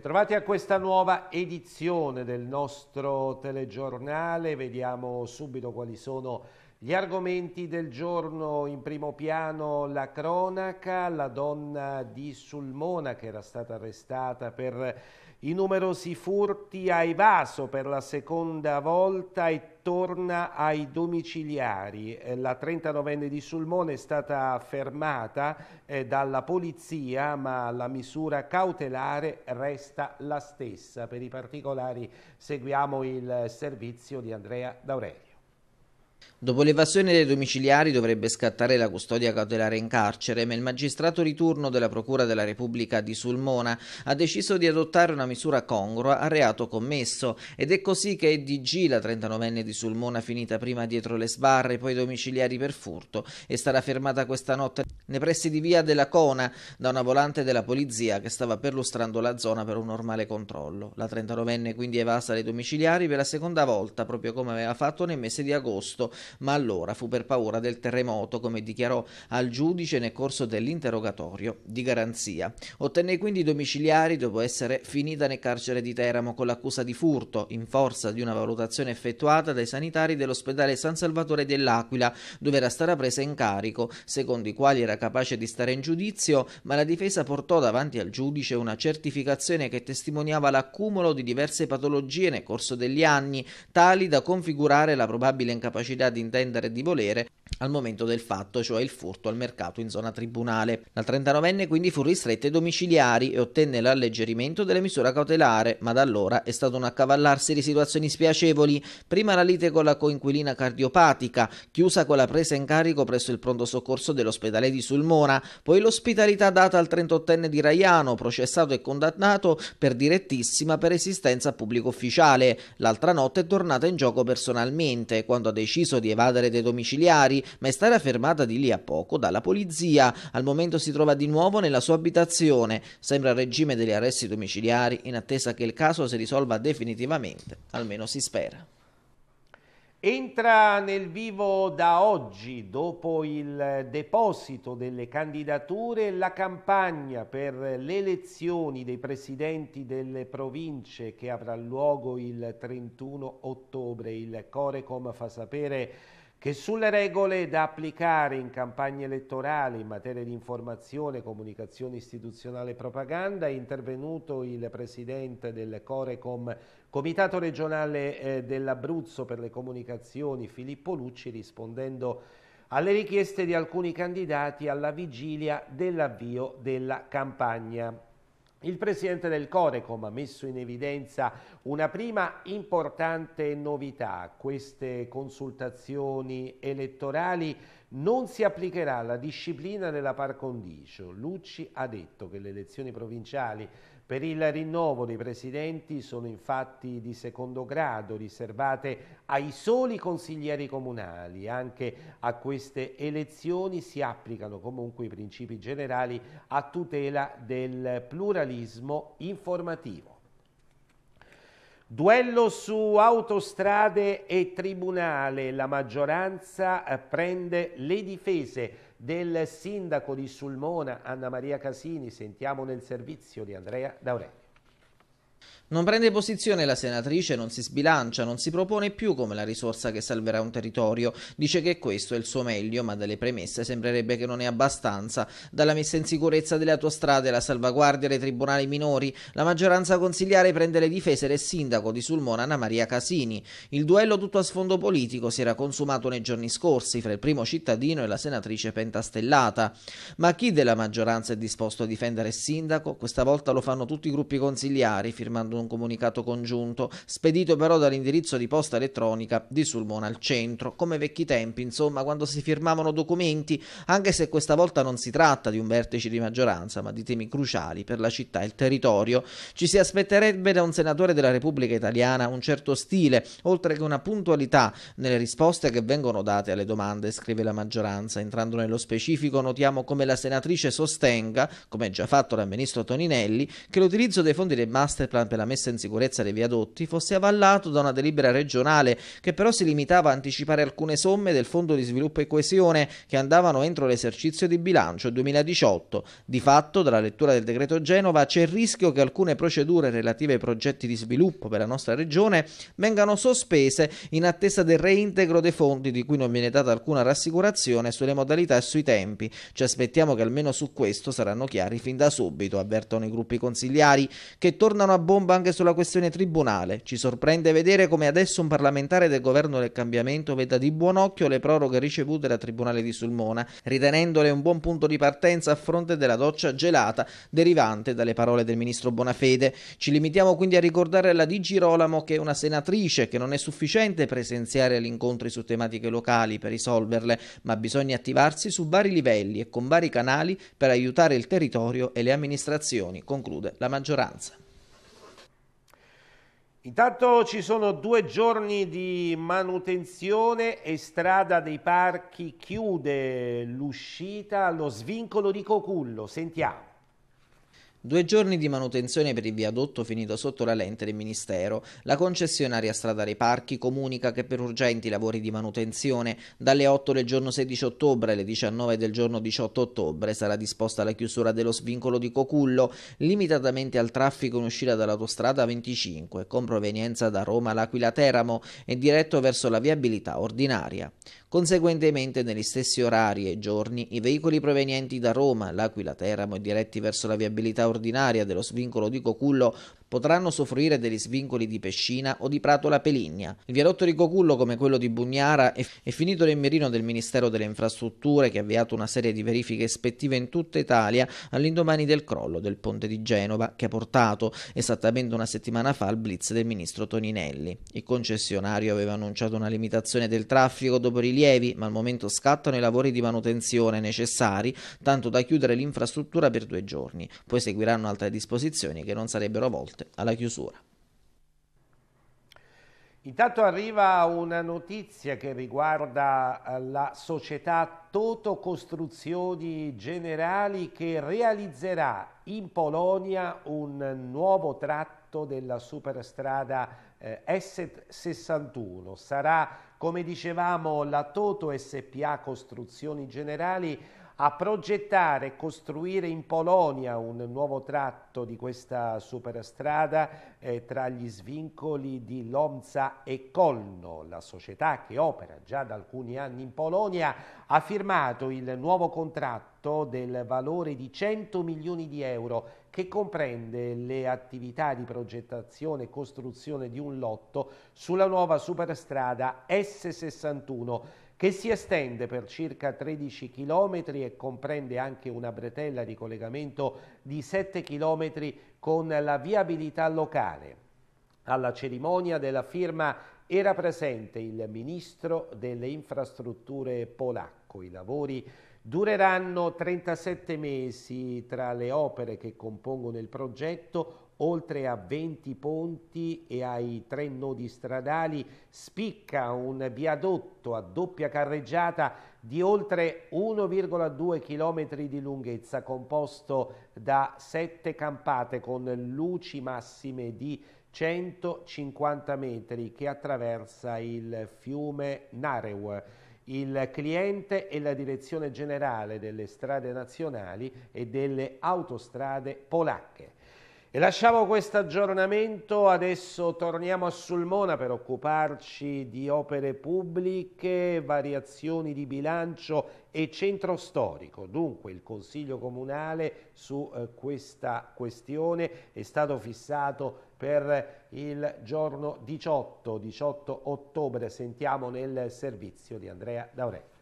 Bentrovati a questa nuova edizione del nostro telegiornale, vediamo subito quali sono gli argomenti del giorno. In primo piano la cronaca, la donna di Sulmona che era stata arrestata per i numerosi furti ha evaso per la seconda volta e torna ai domiciliari. Eh, la 39enne di Sulmone è stata fermata eh, dalla polizia, ma la misura cautelare resta la stessa. Per i particolari seguiamo il servizio di Andrea Daurelli. Dopo l'evasione dei domiciliari dovrebbe scattare la custodia cautelare in carcere, ma il magistrato ritorno della Procura della Repubblica di Sulmona ha deciso di adottare una misura congrua al reato commesso ed è così che EDG, la 39enne di Sulmona finita prima dietro le sbarre e poi domiciliari per furto, è stata fermata questa notte nei pressi di via della Cona da una volante della polizia che stava perlustrando la zona per un normale controllo. La 39enne quindi evasa dai domiciliari per la seconda volta, proprio come aveva fatto nel mese di agosto ma allora fu per paura del terremoto, come dichiarò al giudice nel corso dell'interrogatorio di garanzia. Ottenne quindi i domiciliari dopo essere finita nel carcere di Teramo con l'accusa di furto, in forza di una valutazione effettuata dai sanitari dell'ospedale San Salvatore dell'Aquila, dove era stata presa in carico, secondo i quali era capace di stare in giudizio, ma la difesa portò davanti al giudice una certificazione che testimoniava l'accumulo di diverse patologie nel corso degli anni, tali da configurare la probabile incapacità capacità di intendere e di volere al momento del fatto, cioè il furto al mercato in zona tribunale. La 39enne quindi fu ristretta ai domiciliari e ottenne l'alleggerimento della misura cautelare, ma da allora è stato un accavallarsi di situazioni spiacevoli, prima la lite con la coinquilina cardiopatica, chiusa con la presa in carico presso il pronto soccorso dell'ospedale di Sulmona, poi l'ospitalità data al 38enne di Raiano, processato e condannato per direttissima per esistenza pubblico ufficiale. L'altra notte è tornata in gioco personalmente, quando ha deciso deciso di evadere dai domiciliari, ma è stata fermata di lì a poco dalla polizia. Al momento si trova di nuovo nella sua abitazione, sembra a regime degli arresti domiciliari in attesa che il caso si risolva definitivamente, almeno si spera. Entra nel vivo da oggi, dopo il deposito delle candidature, la campagna per le elezioni dei presidenti delle province che avrà luogo il 31 ottobre. Il Corecom fa sapere che sulle regole da applicare in campagna elettorale in materia di informazione, comunicazione istituzionale e propaganda è intervenuto il presidente del Corecom Comitato regionale eh, dell'Abruzzo per le comunicazioni Filippo Lucci rispondendo alle richieste di alcuni candidati alla vigilia dell'avvio della campagna. Il presidente del Corecom ha messo in evidenza una prima importante novità. Queste consultazioni elettorali non si applicherà la disciplina della par condicio. Lucci ha detto che le elezioni provinciali per il rinnovo dei presidenti sono infatti di secondo grado riservate ai soli consiglieri comunali. Anche a queste elezioni si applicano comunque i principi generali a tutela del pluralismo informativo. Duello su autostrade e tribunale, la maggioranza eh, prende le difese del sindaco di Sulmona Anna Maria Casini, sentiamo nel servizio di Andrea D'Aurelio. Non prende posizione la senatrice, non si sbilancia, non si propone più come la risorsa che salverà un territorio. Dice che questo è il suo meglio, ma dalle premesse sembrerebbe che non è abbastanza. Dalla messa in sicurezza delle autostrade, la salvaguardia dei tribunali minori, la maggioranza consigliare prende le difese del sindaco di Sulmona Anna Maria Casini. Il duello tutto a sfondo politico si era consumato nei giorni scorsi fra il primo cittadino e la senatrice pentastellata. Ma chi della maggioranza è disposto a difendere il sindaco? Questa volta lo fanno tutti i gruppi consigliari, firmando un comunicato congiunto, spedito però dall'indirizzo di posta elettronica di Sulmona al centro, come vecchi tempi, insomma, quando si firmavano documenti, anche se questa volta non si tratta di un vertice di maggioranza, ma di temi cruciali per la città e il territorio. Ci si aspetterebbe da un senatore della Repubblica italiana un certo stile, oltre che una puntualità nelle risposte che vengono date alle domande, scrive la maggioranza. Entrando nello specifico, notiamo come la senatrice sostenga, come già fatto dal ministro Toninelli, che l'utilizzo dei fondi del masterplan per la messa in sicurezza dei viadotti fosse avallato da una delibera regionale che però si limitava a anticipare alcune somme del Fondo di sviluppo e coesione che andavano entro l'esercizio di bilancio 2018. Di fatto, dalla lettura del decreto Genova c'è il rischio che alcune procedure relative ai progetti di sviluppo per la nostra regione vengano sospese in attesa del reintegro dei fondi di cui non viene data alcuna rassicurazione sulle modalità e sui tempi. Ci aspettiamo che almeno su questo saranno chiari fin da subito, avvertono i gruppi consigliari che tornano a bomba anche sulla questione tribunale. Ci sorprende vedere come adesso un parlamentare del governo del cambiamento veda di buon occhio le proroghe ricevute dal Tribunale di Sulmona, ritenendole un buon punto di partenza a fronte della doccia gelata derivante dalle parole del ministro Bonafede. Ci limitiamo quindi a ricordare alla Di Girolamo che è una senatrice che non è sufficiente presenziare agli incontri su tematiche locali per risolverle, ma bisogna attivarsi su vari livelli e con vari canali per aiutare il territorio e le amministrazioni, conclude la maggioranza. Intanto ci sono due giorni di manutenzione e strada dei parchi chiude l'uscita allo svincolo di Cocullo. Sentiamo. Due giorni di manutenzione per il viadotto finito sotto la lente del Ministero. La concessionaria Strada dei Parchi comunica che per urgenti lavori di manutenzione dalle 8 del giorno 16 ottobre alle 19 del giorno 18 ottobre sarà disposta la chiusura dello svincolo di Cocullo, limitatamente al traffico in uscita dall'autostrada 25, con provenienza da Roma all'Aquila Teramo e diretto verso la viabilità ordinaria. Conseguentemente, negli stessi orari e giorni, i veicoli provenienti da Roma, L'Aquila, Teramo e diretti verso la viabilità ordinaria dello svincolo di Cocullo potranno soffrire degli svincoli di Pescina o di Pratola Peligna. Il viadotto di Cocullo, come quello di Bugnara, è finito nel mirino del Ministero delle Infrastrutture che ha avviato una serie di verifiche ispettive in tutta Italia all'indomani del crollo del ponte di Genova che ha portato esattamente una settimana fa al blitz del ministro Toninelli. Il concessionario aveva annunciato una limitazione del traffico dopo rilievi, ma al momento scattano i lavori di manutenzione necessari, tanto da chiudere l'infrastruttura per due giorni. Poi seguiranno altre disposizioni che non sarebbero volte forte alla chiusura. Intanto arriva una notizia che riguarda eh, la società Toto Costruzioni Generali che realizzerà in Polonia un nuovo tratto della superstrada eh, S61. Sarà, come dicevamo, la Toto SPA Costruzioni Generali a progettare e costruire in Polonia un nuovo tratto di questa superstrada eh, tra gli svincoli di Lomza e Colno. La società che opera già da alcuni anni in Polonia ha firmato il nuovo contratto del valore di 100 milioni di euro che comprende le attività di progettazione e costruzione di un lotto sulla nuova superstrada S61 che si estende per circa 13 km e comprende anche una bretella di collegamento di 7 km con la viabilità locale. Alla cerimonia della firma era presente il ministro delle infrastrutture polacco. I lavori dureranno 37 mesi. Tra le opere che compongono il progetto oltre a 20 ponti e ai tre nodi stradali, spicca un viadotto a doppia carreggiata di oltre 1,2 km di lunghezza, composto da sette campate con luci massime di 150 metri che attraversa il fiume Narew. Il cliente è la direzione generale delle strade nazionali e delle autostrade polacche. E lasciamo questo aggiornamento, adesso torniamo a Sulmona per occuparci di opere pubbliche, variazioni di bilancio e centro storico. Dunque il Consiglio Comunale su eh, questa questione è stato fissato per il giorno 18, 18 ottobre. Sentiamo nel servizio di Andrea Daurelli.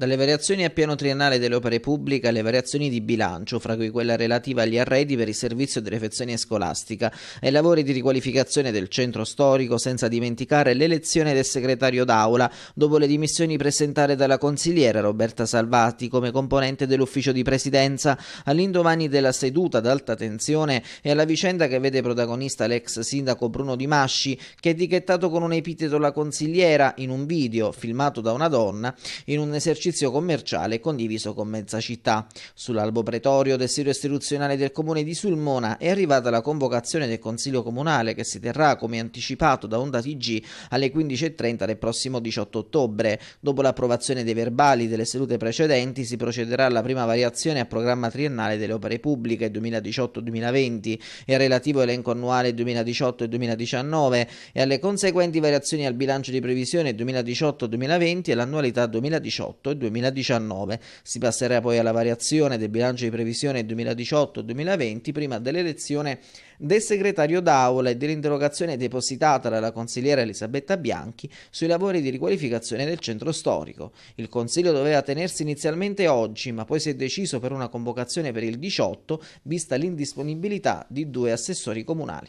Dalle variazioni a piano triennale delle opere pubbliche alle variazioni di bilancio, fra cui quella relativa agli arredi per il servizio delle fezioni scolastica, ai lavori di riqualificazione del centro storico, senza dimenticare l'elezione del segretario d'aula, dopo le dimissioni presentate dalla consigliera Roberta Salvati come componente dell'ufficio di presidenza, all'indomani della seduta ad alta tensione e alla vicenda che vede protagonista l'ex sindaco Bruno Di Masci, che è etichettato con un epiteto la consigliera in un video filmato da una donna, in un esercizio esercizio commerciale condiviso con mezza città. Sull'albo pretorio del sito istituzionale del comune di Sulmona è arrivata la convocazione del consiglio comunale che si terrà, come anticipato da Onda TG, alle 15.30 del prossimo 18 ottobre. Dopo l'approvazione dei verbali delle sedute precedenti si procederà alla prima variazione a programma triennale delle opere pubbliche 2018-2020 e al relativo elenco annuale 2018 2019 e alle conseguenti variazioni al bilancio di previsione 2018-2020 e all'annualità 2018 e 2019. Si passerà poi alla variazione del bilancio di previsione 2018-2020 prima dell'elezione del segretario d'Aula e dell'interrogazione depositata dalla consigliera Elisabetta Bianchi sui lavori di riqualificazione del centro storico. Il consiglio doveva tenersi inizialmente oggi, ma poi si è deciso per una convocazione per il 18, vista l'indisponibilità di due assessori comunali.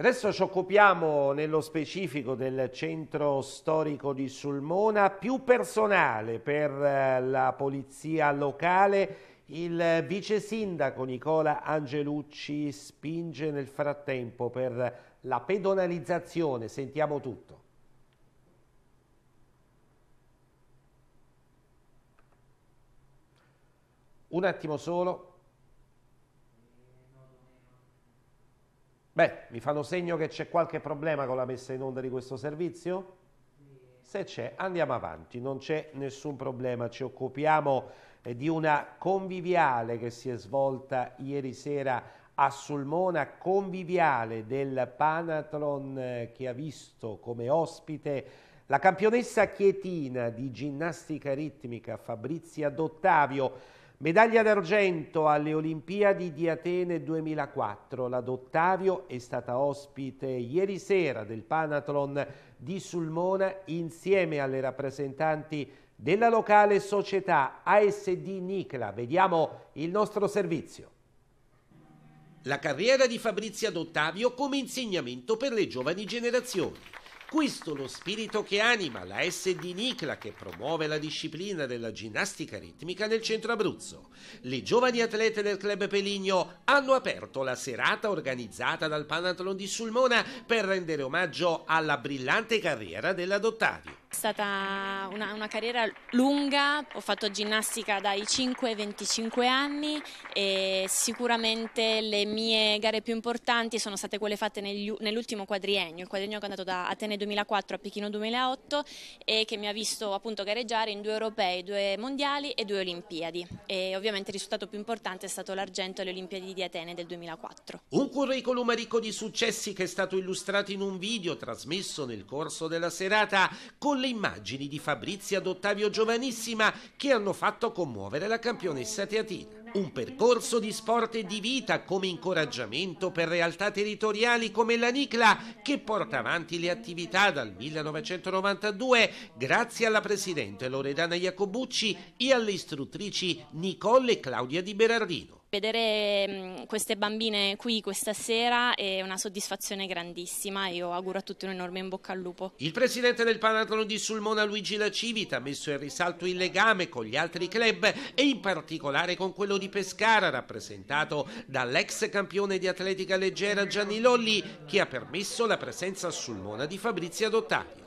Adesso ci occupiamo nello specifico del centro storico di Sulmona, più personale per eh, la polizia locale. Il vice sindaco Nicola Angelucci spinge nel frattempo per la pedonalizzazione, sentiamo tutto. Un attimo solo. Beh, mi fanno segno che c'è qualche problema con la messa in onda di questo servizio? Se c'è, andiamo avanti, non c'è nessun problema, ci occupiamo eh, di una conviviale che si è svolta ieri sera a Sulmona, conviviale del Panathlon eh, che ha visto come ospite la campionessa chietina di ginnastica ritmica Fabrizia Dottavio Medaglia d'argento alle Olimpiadi di Atene 2004. La Dottavio è stata ospite ieri sera del Panathlon di Sulmona insieme alle rappresentanti della locale società ASD Nicla. Vediamo il nostro servizio. La carriera di Fabrizia Dottavio come insegnamento per le giovani generazioni. Questo lo spirito che anima la SD Nicla che promuove la disciplina della ginnastica ritmica nel centro Abruzzo. Le giovani atlete del club Peligno hanno aperto la serata organizzata dal Panathlon di Sulmona per rendere omaggio alla brillante carriera della Dottario. È stata una, una, carriera lunga, ho fatto ginnastica dai 5 ai 25 anni e sicuramente le mie gare più importanti sono state quelle fatte negli, nell'ultimo quadriennio, il quadriennio che è andato da Atene 2004 a Pechino 2008 e che mi ha visto appunto gareggiare in due europei, due mondiali e due olimpiadi e ovviamente il risultato più importante è stato l'argento alle Olimpiadi di Atene del 2004. Un curriculum ricco di successi che è stato illustrato in un video trasmesso nel corso della serata con con le immagini di Fabrizia d'Ottavio Giovanissima che hanno fatto commuovere la campionessa teatina. Un percorso di sport e di vita come incoraggiamento per realtà territoriali come la Nicla che porta avanti le attività dal 1992 grazie alla presidente Loredana Iacobucci e alle istruttrici Nicole e Claudia Di Berardino. Vedere queste bambine qui questa sera è una soddisfazione grandissima e io auguro a tutti un enorme in bocca al lupo. Il presidente del Panathlon di Sulmona Luigi La Civita ha messo in risalto il legame con gli altri club e in particolare con quello di Pescara rappresentato dall'ex campione di atletica leggera Gianni Lolli che ha permesso la presenza a Sulmona di Fabrizia Dottaglio.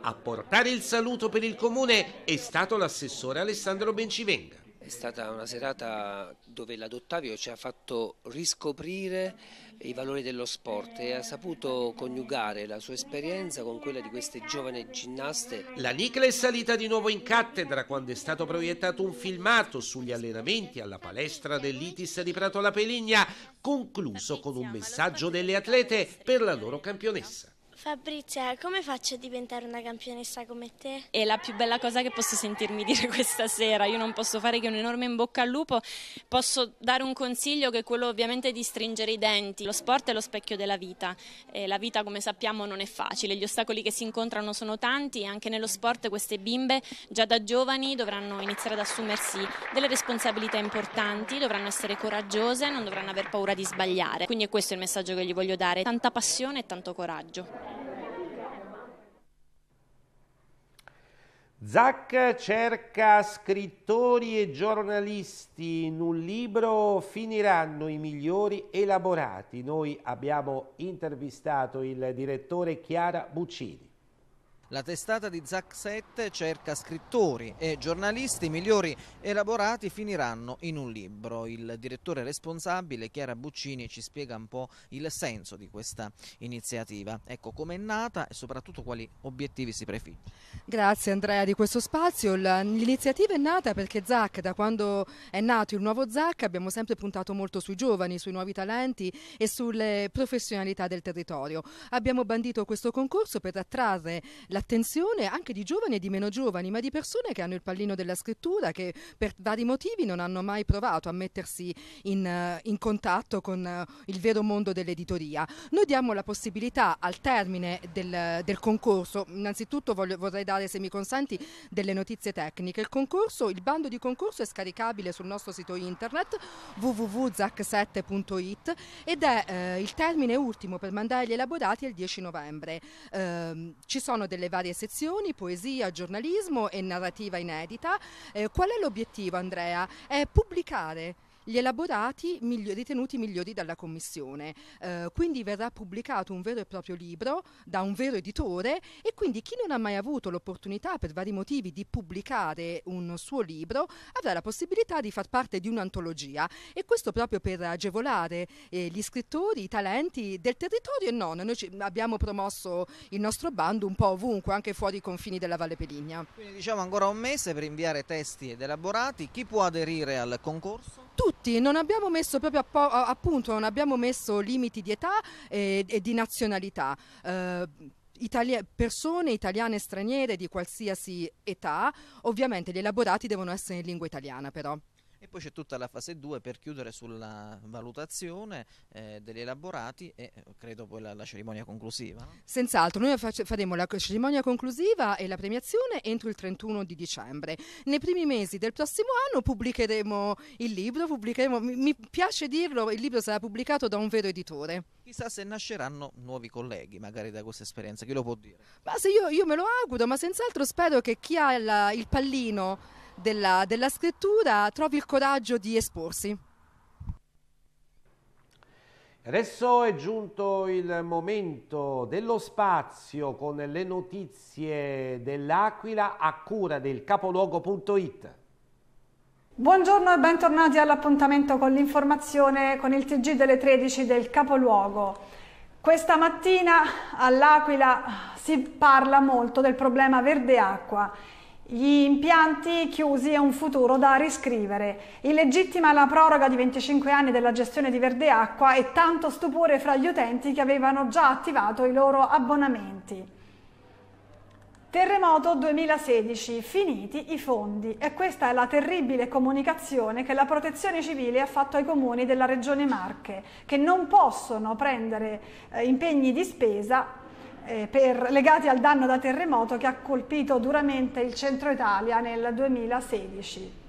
A portare il saluto per il comune è stato l'assessore Alessandro Bencivenga. È stata una serata dove l'Adottavio ci ha fatto riscoprire i valori dello sport e ha saputo coniugare la sua esperienza con quella di queste giovani ginnaste. La Nicla è salita di nuovo in cattedra quando è stato proiettato un filmato sugli allenamenti alla palestra dell'Itis di Prato La Peligna, concluso con un messaggio delle atlete per la loro campionessa. Fabrizia, come faccio a diventare una campionessa come te? È la più bella cosa che posso sentirmi dire questa sera. Io non posso fare che un enorme in bocca al lupo. Posso dare un consiglio che è quello ovviamente di stringere i denti. Lo sport è lo specchio della vita. Eh, la vita, come sappiamo, non è facile. Gli ostacoli che si incontrano sono tanti e anche nello sport queste bimbe già da giovani dovranno iniziare ad assumersi delle responsabilità importanti, dovranno essere coraggiose, non dovranno aver paura di sbagliare. Quindi è questo il messaggio che gli voglio dare. Tanta passione e tanto coraggio. Zac cerca scrittori e giornalisti, in un libro finiranno i migliori elaborati. Noi abbiamo intervistato il direttore Chiara Buccini. La testata di Zac 7 cerca scrittori e giornalisti migliori elaborati finiranno in un libro. Il direttore responsabile Chiara Buccini ci spiega un po' il senso di questa iniziativa. Ecco com'è nata e soprattutto quali obiettivi si prefigge. Grazie Andrea di questo spazio. L'iniziativa è nata perché Zac, da quando è nato il nuovo Zac, abbiamo sempre puntato molto sui giovani, sui nuovi talenti e sulle professionalità del territorio. Abbiamo bandito questo concorso per attrarre la attenzione anche di giovani e di meno giovani, ma di persone che hanno il pallino della scrittura, che per vari motivi non hanno mai provato a mettersi in, eh, in contatto con eh, il vero mondo dell'editoria. Noi diamo la possibilità al termine del, del concorso, innanzitutto voglio, vorrei dare, se mi consenti, delle notizie tecniche. Il concorso, il bando di concorso è scaricabile sul nostro sito internet www.zac7.it ed è eh, il termine ultimo per mandare gli elaborati è il 10 novembre. Eh, ci sono delle varie sezioni, poesia, giornalismo e narrativa inedita. Eh, qual è l'obiettivo Andrea? È pubblicare gli elaborati migli- ritenuti migliori dalla Commissione. Eh, quindi verrà pubblicato un vero e proprio libro da un vero editore e quindi chi non ha mai avuto l'opportunità per vari motivi di pubblicare un suo libro avrà la possibilità di far parte di un'antologia e questo proprio per agevolare eh, gli scrittori, i talenti del territorio e non. Noi ci- abbiamo promosso il nostro bando un po' ovunque, anche fuori i confini della Valle Peligna. Quindi diciamo ancora un mese per inviare testi ed elaborati. Chi può aderire al concorso? Tutti tutti, non abbiamo messo proprio a, po- a non abbiamo messo limiti di età e, eh, e di nazionalità. Eh, Italia- persone italiane e straniere di qualsiasi età, ovviamente gli elaborati devono essere in lingua italiana però. E poi c'è tutta la fase 2 per chiudere sulla valutazione eh, degli elaborati e eh, credo poi la, la cerimonia conclusiva. Senz'altro, noi faremo la cerimonia conclusiva e la premiazione entro il 31 di dicembre. Nei primi mesi del prossimo anno pubblicheremo il libro, pubblicheremo, mi, mi piace dirlo, il libro sarà pubblicato da un vero editore. Chissà se nasceranno nuovi colleghi, magari da questa esperienza, chi lo può dire? Ma se io, io me lo auguro, ma senz'altro spero che chi ha la, il pallino della, della scrittura trovi il coraggio di esporsi. Adesso è giunto il momento dello spazio con le notizie dell'Aquila a cura del capoluogo.it. Buongiorno e bentornati all'appuntamento con l'informazione con il TG delle 13 del capoluogo. Questa mattina all'Aquila si parla molto del problema verde acqua gli impianti chiusi è un futuro da riscrivere. Illegittima la proroga di 25 anni della gestione di Verde Acqua e tanto stupore fra gli utenti che avevano già attivato i loro abbonamenti. Terremoto 2016, finiti i fondi. E questa è la terribile comunicazione che la Protezione Civile ha fatto ai comuni della Regione Marche, che non possono prendere eh, impegni di spesa eh, per, legati al danno da terremoto che ha colpito duramente il centro Italia nel 2016.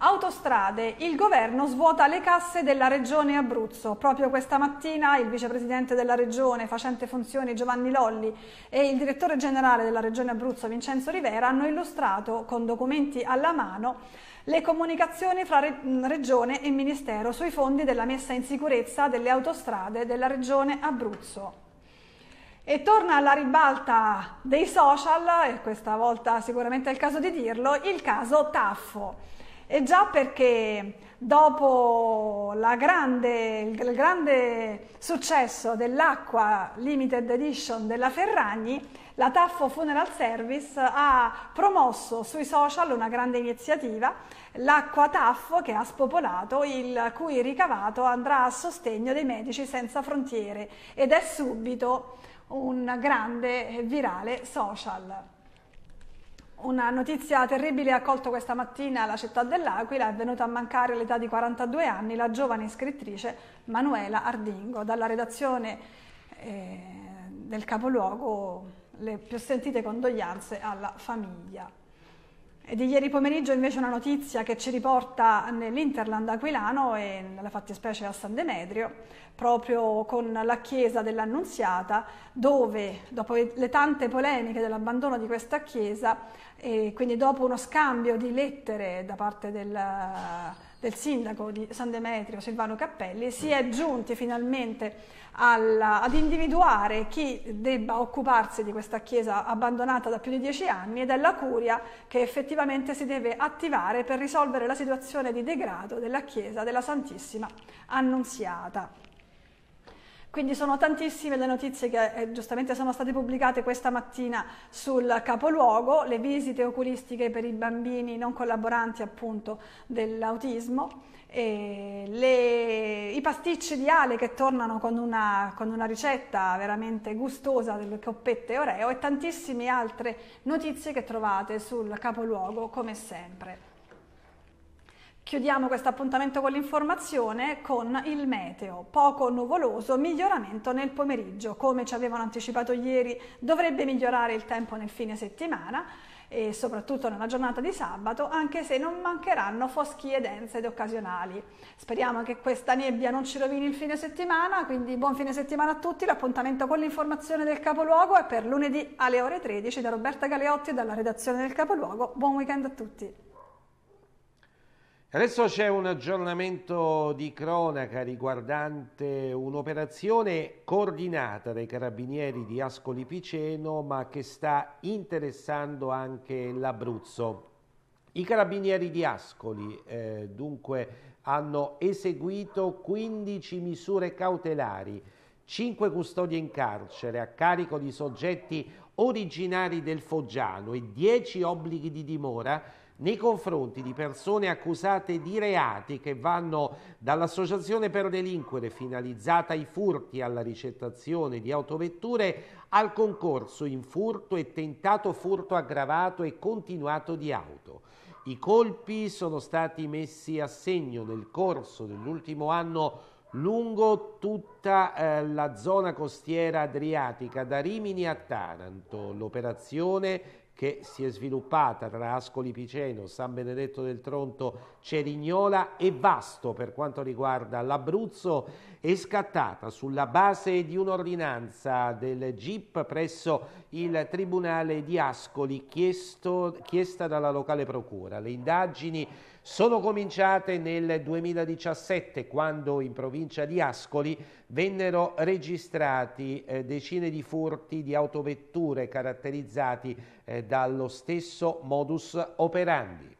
Autostrade, il governo svuota le casse della regione Abruzzo. Proprio questa mattina il vicepresidente della regione, facente funzioni Giovanni Lolli e il direttore generale della regione Abruzzo Vincenzo Rivera hanno illustrato con documenti alla mano le comunicazioni fra regione e ministero sui fondi della messa in sicurezza delle autostrade della regione Abruzzo. E torna alla ribalta dei social, e questa volta sicuramente è il caso di dirlo, il caso Taffo. E già perché dopo grande, il grande successo dell'Acqua Limited Edition della Ferragni, la Taffo Funeral Service ha promosso sui social una grande iniziativa, l'Acqua Taffo, che ha spopolato, il cui ricavato andrà a sostegno dei Medici Senza Frontiere ed è subito un grande eh, virale social. Una notizia terribile ha colto questa mattina la città dell'Aquila, è venuta a mancare all'età di 42 anni la giovane scrittrice Manuela Ardingo. Dalla redazione eh, del capoluogo le più sentite condoglianze alla famiglia. È di ieri pomeriggio invece una notizia che ci riporta nell'Interland aquilano e nella fattispecie a San Demetrio, proprio con la chiesa dell'Annunziata, dove dopo le tante polemiche dell'abbandono di questa chiesa e quindi dopo uno scambio di lettere da parte del del sindaco di San Demetrio Silvano Cappelli, si è giunti finalmente alla, ad individuare chi debba occuparsi di questa chiesa abbandonata da più di dieci anni ed è la curia che effettivamente si deve attivare per risolvere la situazione di degrado della chiesa della Santissima Annunziata. Quindi sono tantissime le notizie che eh, giustamente sono state pubblicate questa mattina sul capoluogo, le visite oculistiche per i bambini non collaboranti appunto dell'autismo, le, i pasticci di Ale che tornano con una, con una ricetta veramente gustosa delle coppette Oreo e tantissime altre notizie che trovate sul capoluogo come sempre. Chiudiamo questo appuntamento con l'informazione con il meteo. Poco nuvoloso, miglioramento nel pomeriggio. Come ci avevano anticipato ieri, dovrebbe migliorare il tempo nel fine settimana e soprattutto nella giornata di sabato, anche se non mancheranno foschie dense ed occasionali. Speriamo che questa nebbia non ci rovini il fine settimana, quindi buon fine settimana a tutti. L'appuntamento con l'informazione del capoluogo è per lunedì alle ore 13 da Roberta Galeotti e dalla redazione del capoluogo. Buon weekend a tutti. Adesso c'è un aggiornamento di cronaca riguardante un'operazione coordinata dai carabinieri di Ascoli Piceno ma che sta interessando anche l'Abruzzo. I carabinieri di Ascoli eh, dunque hanno eseguito 15 misure cautelari, 5 custodie in carcere a carico di soggetti originari del Foggiano e 10 obblighi di dimora nei confronti di persone accusate di reati che vanno dall'associazione per delinquere finalizzata ai furti alla ricettazione di autovetture al concorso in furto e tentato furto aggravato e continuato di auto. I colpi sono stati messi a segno nel corso dell'ultimo anno lungo tutta eh, la zona costiera adriatica da Rimini a Taranto. L'operazione che si è sviluppata tra Ascoli Piceno, San Benedetto del Tronto, Cerignola e Vasto per quanto riguarda l'Abruzzo è scattata sulla base di un'ordinanza del GIP presso il Tribunale di Ascoli chiesto, chiesta dalla locale procura. Le indagini sono cominciate nel 2017 quando in provincia di Ascoli vennero registrati eh, decine di furti di autovetture caratterizzati eh, dallo stesso modus operandi.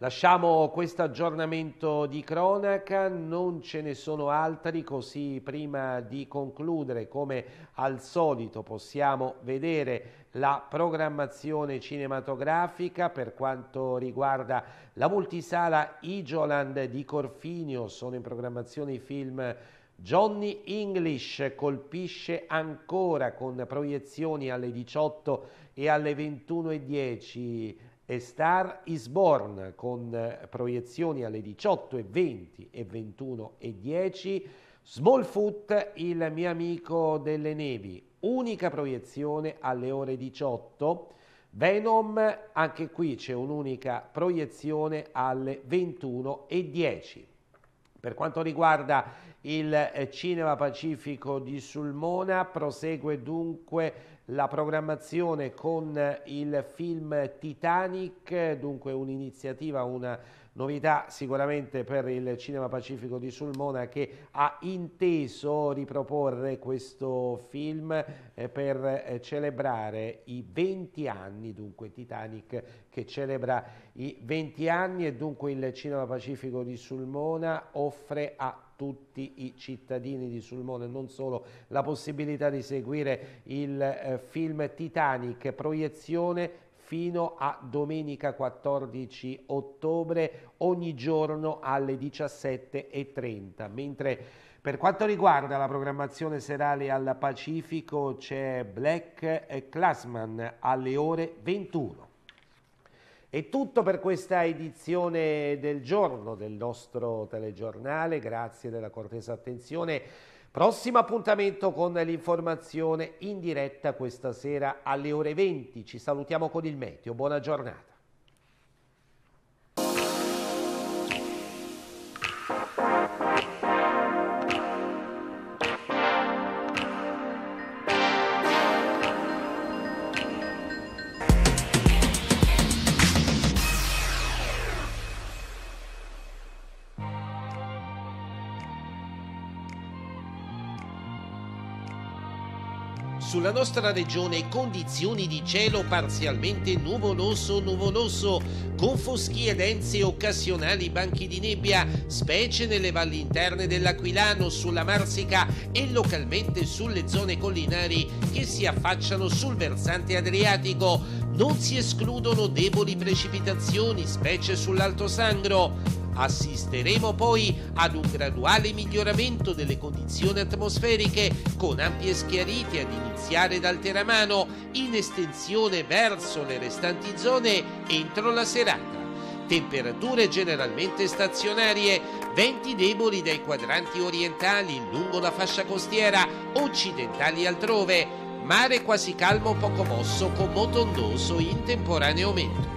Lasciamo questo aggiornamento di cronaca, non ce ne sono altri, così prima di concludere come al solito possiamo vedere la programmazione cinematografica per quanto riguarda la multisala Igioland di Corfinio, sono in programmazione i film Johnny English colpisce ancora con proiezioni alle 18 e alle 21.10 e Star is Born con eh, proiezioni alle 18.20 e 21.10, Smallfoot, il mio amico delle nevi, unica proiezione alle ore 18, Venom, anche qui c'è un'unica proiezione alle 21.10. Per quanto riguarda il eh, Cinema Pacifico di Sulmona prosegue dunque la programmazione con eh, il film Titanic, dunque un'iniziativa, una Novità sicuramente per il Cinema Pacifico di Sulmona che ha inteso riproporre questo film eh, per eh, celebrare i 20 anni, dunque Titanic che celebra i 20 anni e dunque il Cinema Pacifico di Sulmona offre a tutti i cittadini di Sulmone, non solo la possibilità di seguire il eh, film Titanic, proiezione fino a domenica 14 ottobre ogni giorno alle 17.30, mentre per quanto riguarda la programmazione serale al Pacifico c'è Black Classman alle ore 21. È tutto per questa edizione del giorno del nostro telegiornale, grazie della cortesa attenzione. Prossimo appuntamento con l'informazione in diretta questa sera alle ore 20. Ci salutiamo con il meteo. Buona giornata. sulla nostra regione condizioni di cielo parzialmente nuvoloso nuvoloso con foschie dense e occasionali banchi di nebbia, specie nelle valli interne dell'Aquilano, sulla Marsica e localmente sulle zone collinari che si affacciano sul versante adriatico. Non si escludono deboli precipitazioni, specie sull'Alto Sangro. Assisteremo poi ad un graduale miglioramento delle condizioni atmosferiche con ampie schiarite ad iniziare dal Teramano in estensione verso le restanti zone entro la serata temperature generalmente stazionarie, venti deboli dai quadranti orientali lungo la fascia costiera, occidentali altrove, mare quasi calmo poco mosso con moto ondoso in temporaneo aumento.